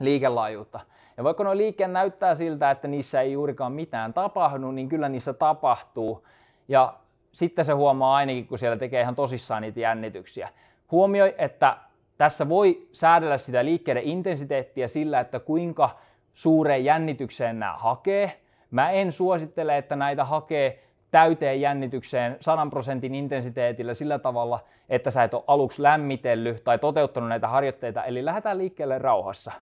liikelaajuutta. Ja vaikka nuo liikkeet näyttää siltä, että niissä ei juurikaan mitään tapahdu, niin kyllä niissä tapahtuu. Ja sitten se huomaa ainakin, kun siellä tekee ihan tosissaan niitä jännityksiä. Huomioi, että tässä voi säädellä sitä liikkeiden intensiteettiä sillä, että kuinka suureen jännitykseen nämä hakee. Mä en suosittele, että näitä hakee täyteen jännitykseen 100 prosentin intensiteetillä sillä tavalla, että sä et ole aluksi lämmitellyt tai toteuttanut näitä harjoitteita, eli lähdetään liikkeelle rauhassa.